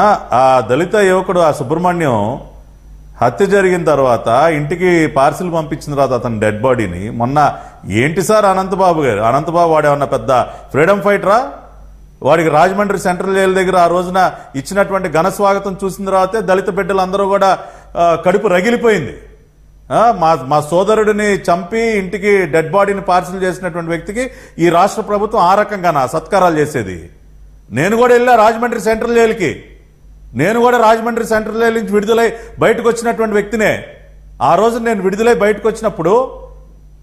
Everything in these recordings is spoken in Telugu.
ఆ దళిత యువకుడు ఆ సుబ్రహ్మణ్యం హత్య జరిగిన తర్వాత ఇంటికి పార్సిల్ పంపించిన తర్వాత అతని డెడ్ బాడీని మొన్న ఏంటి సార్ అనంతబాబు గారు అనంతబాబు ఏమన్నా పెద్ద ఫ్రీడమ్ ఫైటరా వాడికి రాజమండ్రి సెంట్రల్ జైలు దగ్గర ఆ రోజున ఇచ్చినటువంటి ఘన స్వాగతం చూసిన తర్వాతే దళిత బిడ్డలందరూ కూడా కడుపు రగిలిపోయింది మా మా సోదరుడిని చంపి ఇంటికి డెడ్ బాడీని పార్సిల్ చేసినటువంటి వ్యక్తికి ఈ రాష్ట్ర ప్రభుత్వం ఆ రకంగా సత్కారాలు చేసేది నేను కూడా వెళ్ళా రాజమండ్రి సెంట్రల్ జైలుకి నేను కూడా రాజమండ్రి సెంట్రల్ జైలు నుంచి విడుదలై బయటకు వచ్చినటువంటి వ్యక్తినే ఆ రోజు నేను విడుదలై బయటకు వచ్చినప్పుడు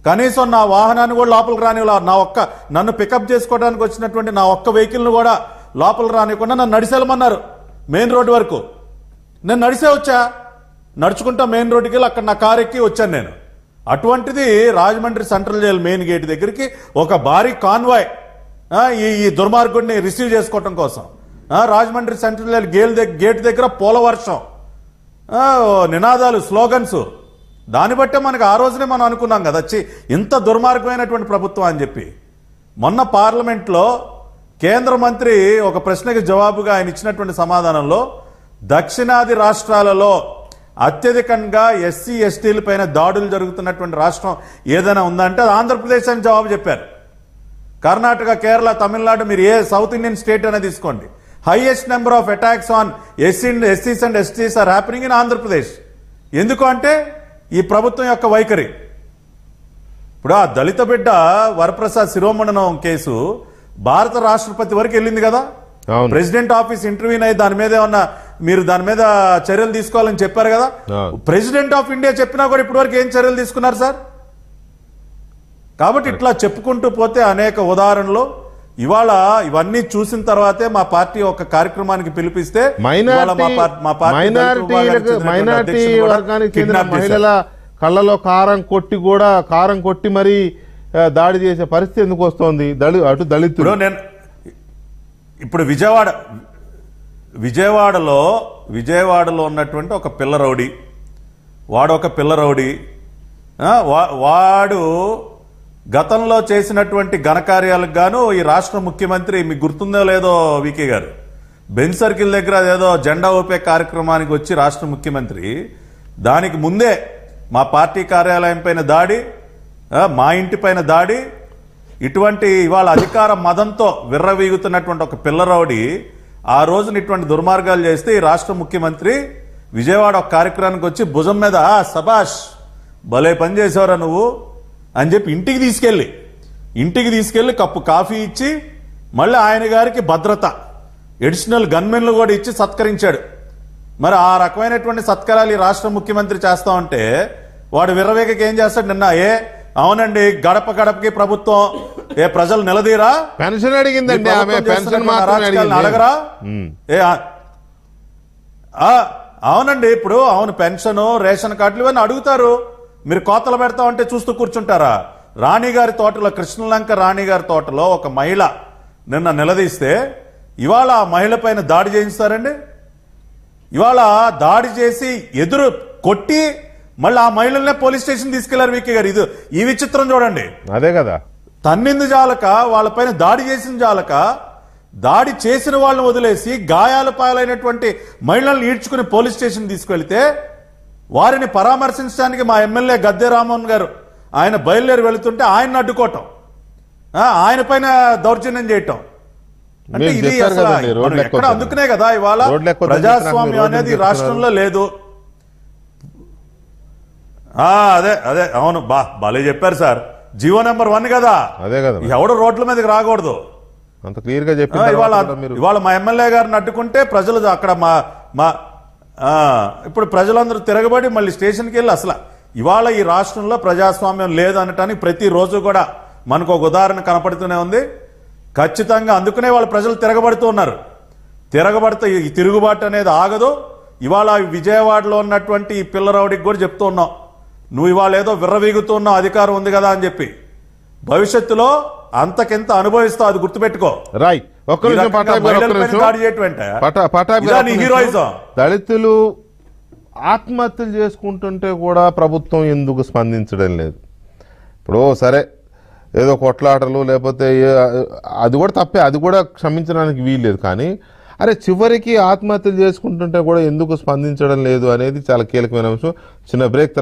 కనీసం నా వాహనాన్ని కూడా లోపలికి రానివ్వలా నా ఒక్క నన్ను పికప్ చేసుకోవడానికి వచ్చినటువంటి నా ఒక్క వెహికల్ను కూడా లోపల రానివ్వకుండా నన్ను నడిసేలమన్నారు మెయిన్ రోడ్డు వరకు నేను నడిసే వచ్చా నడుచుకుంటా మెయిన్ రోడ్డుకి వెళ్ళి అక్కడ నా కారు ఎక్కి వచ్చాను నేను అటువంటిది Rajahmundry central jail main gate దగ్గరికి ఒక భారీ కాన్వాయ్ ఈ దుర్మార్గుడిని రిసీవ్ చేసుకోవటం కోసం రాజమండ్రి సెంట్రల్ గేల్ గేట్ దగ్గర పోలవర్షం నినాదాలు స్లోగన్స్ దాన్ని బట్టే మనకు ఆ రోజునే మనం అనుకున్నాం కదా వచ్చి ఇంత దుర్మార్గమైనటువంటి ప్రభుత్వం అని చెప్పి మొన్న పార్లమెంట్లో కేంద్ర మంత్రి ఒక ప్రశ్నకి జవాబుగా ఆయన ఇచ్చినటువంటి సమాధానంలో దక్షిణాది రాష్ట్రాలలో అత్యధికంగా ఎస్సీ ఎస్టీల పైన దాడులు జరుగుతున్నటువంటి రాష్ట్రం ఏదైనా ఉందంటే అది ఆంధ్రప్రదేశ్ అని జవాబు చెప్పారు కర్ణాటక కేరళ తమిళనాడు మీరు ఏ సౌత్ ఇండియన్ స్టేట్ అయినా తీసుకోండి highest number of attacks on SC ఎస్సీస్ and ఎస్టీస్ are happening in Andhra Pradesh ఎందుకు అంటే ఈ ప్రభుత్వం యొక్క వైఖరి ఇప్పుడు ఆ దళిత బిడ్డ వరప్రసాద్ శిరోమండనం కేసు భారత రాష్ట్రపతి వరకు వెళ్ళింది కదా ప్రెసిడెంట్ ఆఫీస్ ఇంటర్వ్యూ అయ్యి దాని మీద ఏమన్నా మీరు దాని మీద చర్యలు తీసుకోవాలని చెప్పారు కదా ప్రెసిడెంట్ ఆఫ్ ఇండియా చెప్పినా కూడా ఇప్పటివరకు ఏం చర్యలు తీసుకున్నారు సార్ కాబట్టి ఇట్లా చెప్పుకుంటూ పోతే అనేక ఉదాహరణలు ఇవాళ ఇవన్నీ చూసిన తర్వాతే మా పార్టీ ఒక కార్యక్రమానికి పిలిపిస్తే మైనార్టీ వర్గానికి చెందిన మహిళల కళ్ళలో కారం కొట్టి కూడా కారం కొట్టి మరి దాడి చేసే పరిస్థితి ఎందుకు వస్తోంది దళి అటు దళితుడు నేను ఇప్పుడు విజయవాడ విజయవాడలో విజయవాడలో ఉన్నటువంటి ఒక పిల్ల రౌడీ వాడు ఒక పిల్ల రౌడీ వాడు గతంలో చేసినటువంటి ఘనకార్యాలకు గాను ఈ రాష్ట్ర ముఖ్యమంత్రి మీకు గుర్తుందో లేదో వికే గారు బెన్ సర్కిల్ దగ్గర ఏదో జెండా ఊపే కార్యక్రమానికి వచ్చి రాష్ట్ర ముఖ్యమంత్రి దానికి ముందే మా పార్టీ కార్యాలయం పైన దాడి మా ఇంటి పైన దాడి ఇటువంటి ఇవాళ అధికార మదంతో విర్రవీగుతున్నటువంటి ఒక పిల్లరౌడి ఆ రోజున ఇటువంటి దుర్మార్గాలు చేస్తే ఈ రాష్ట్ర ముఖ్యమంత్రి విజయవాడ ఒక కార్యక్రమానికి వచ్చి భుజం మీద సభాష్ భలే పనిచేసేవరా నువ్వు అని చెప్పి ఇంటికి తీసుకెళ్ళి ఇంటికి తీసుకెళ్ళి కప్పు కాఫీ ఇచ్చి మళ్ళీ ఆయన గారికి భద్రత ఎడిషనల్ గన్మెన్లు కూడా ఇచ్చి సత్కరించాడు మరి ఆ రకమైనటువంటి సత్కారాలు ఈ రాష్ట్ర ముఖ్యమంత్రి చేస్తా ఉంటే వాడు విర్రవేగకి ఏం చేస్తాడు నిన్న ఏ అవునండి గడప గడపకి ప్రభుత్వం ఏ ప్రజలు నిలదీరా పెన్షన్ అడిగిందండి అడగరా ఏ అవునండి ఇప్పుడు అవును పెన్షన్ రేషన్ కార్డులు ఇవన్నీ అడుగుతారు మీరు కోతలు పెడతా ఉంటే చూస్తూ కూర్చుంటారా రాణిగారి తోటలో కృష్ణలంక రాణిగారి తోటలో ఒక మహిళ నిన్న నిలదీస్తే ఇవాళ ఆ మహిళ పైన దాడి చేయిస్తారండి ఇవాళ దాడి చేసి ఎదురు కొట్టి మళ్ళీ ఆ మహిళలనే పోలీస్ స్టేషన్ తీసుకెళ్లారు వికే గారు ఇది ఈ విచిత్రం చూడండి అదే కదా తన్నింది జాలక వాళ్ళపైన దాడి చేసిన జాలక దాడి చేసిన వాళ్ళని వదిలేసి గాయాల పాలైనటువంటి మహిళల్ని ఈడ్చుకుని పోలీస్ స్టేషన్ తీసుకెళ్తే వారిని పరామర్శించడానికి మా ఎమ్మెల్యే గద్దె రామోహన్ గారు ఆయన బయలుదేరి వెళుతుంటే ఆయన అడ్డుకోవటం ఆయన పైన దౌర్జన్యం చేయటం ఇది అందుకునే కదా ఇవాళ ప్రజాస్వామ్యం అనేది రాష్ట్రంలో లేదు అదే అదే అవును బా భలే చెప్పారు సార్ జీవో నెంబర్ వన్ కదా అదే కదా ఎవడు రోడ్ల మీదకి రాకూడదు అంత క్లియర్ గా చెప్పి ఇవాళ ఇవాళ మా ఎమ్మెల్యే గారిని అడ్డుకుంటే ప్రజలు అక్కడ మా మా ఇప్పుడు ప్రజలందరూ తిరగబడి మళ్ళీ స్టేషన్కి వెళ్ళి అసలు ఇవాళ ఈ రాష్ట్రంలో ప్రజాస్వామ్యం లేదనటానికి ప్రతిరోజు కూడా మనకు ఒక ఉదాహరణ కనపడుతూనే ఉంది ఖచ్చితంగా అందుకునే వాళ్ళ ప్రజలు తిరగబడుతూ ఉన్నారు తిరగబడితే ఈ తిరుగుబాటు అనేది ఆగదు ఇవాళ విజయవాడలో ఉన్నటువంటి ఈ పిల్లరావుడికి కూడా చెప్తూ ఉన్నావు నువ్వు ఇవాళ ఏదో విర్రవీగుతూ ఉన్నావు అధికారం ఉంది కదా అని చెప్పి భవిష్యత్తులో అంతకింత అనుభవిస్తావు అది గుర్తుపెట్టుకో రైట్ ఒక్క దళితులు ఆత్మహత్యలు చేసుకుంటుంటే కూడా ప్రభుత్వం ఎందుకు స్పందించడం లేదు ఇప్పుడు సరే ఏదో కొట్లాటలు లేకపోతే అది కూడా తప్పే అది కూడా క్షమించడానికి వీల్లేదు కానీ అరే చివరికి ఆత్మహత్యలు చేసుకుంటుంటే కూడా ఎందుకు స్పందించడం లేదు అనేది చాలా కీలకమైన అంశం చిన్న బ్రేక్